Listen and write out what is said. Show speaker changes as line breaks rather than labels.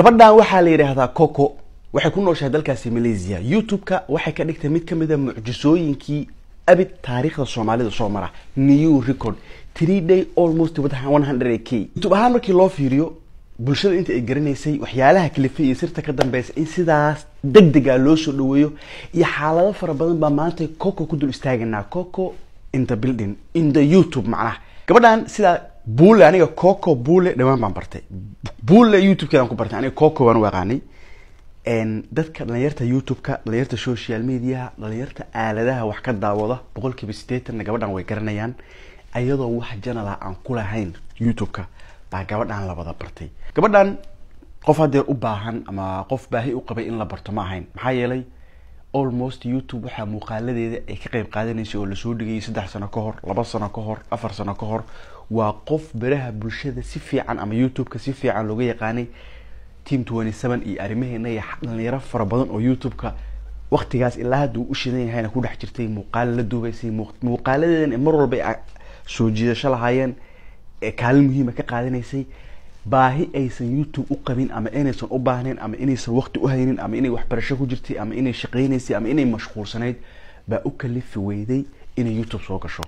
gabadhan waxaa la yidhaahdaa coco waxay ku nooshahay dalkaasi malaysia youtube-ka waxay ka dhigtay mid kamid a mucjisooyinkii abid taariikhda soomaalida soo mara new record tree day almost one hundred k youtube ahaan markii loo fiiriyo bulshada inta ay garanaysay waxyaalaha kalifa iyo sirta ka dambeysa in sidaas deg dega loo soo dhaweeyo iyo xaalado fara badan baa maanta coco ku dul istaagaynaa coco in the building in the youtube macnaha gabadhan sidaa bulle aniga coco bulle dhawaan baan bartay bulle youtube-keedan ku bartay aniga coco baan u aqaanay dadka dhalinyarta youtube-ka dhalinyarta social mediaha dhalinyarta aaladaha wax ka daawada boqol kiiba sideetanna gabadhan way garanayaan ayadoo wax janala aan ku lahayn youtube-ka baa gabadhaan la wada bartay gabadhan qof hadeer u baahan ama qof baahi u qabay in la barto ma ahayn maxaa yeelay almost youtube waxaa muuqaaladeeda ay ka qeyb qaadanaysay oo lasoo dhigayay saddex sano ka hor laba sano ka hor afar sano ka hor waa qof baraha bulshada si fiican ama youtube-ka si fiican looga yaqaanay team twenty seven iyo arrimaheena iyo dhallinyaro fara badan oo youtube-ka waqtigaas ilaa hadda uu u shidan yahayna ku dhex jirtay muuqaalo la duubaysay muuqaaladeedan mar walba ay soo jiidasho lahaayeen ee kaalin muhiima ka qaadanaysay baahi aysan youtube u qabin ama inaysan u baahnayn ama inaysan waqti u haynin ama inay waxbarasho ku jirtay ama inay shaqaynaysay ama inay mashquulsanayd baa u kalifi weyday inay youtube soo gasho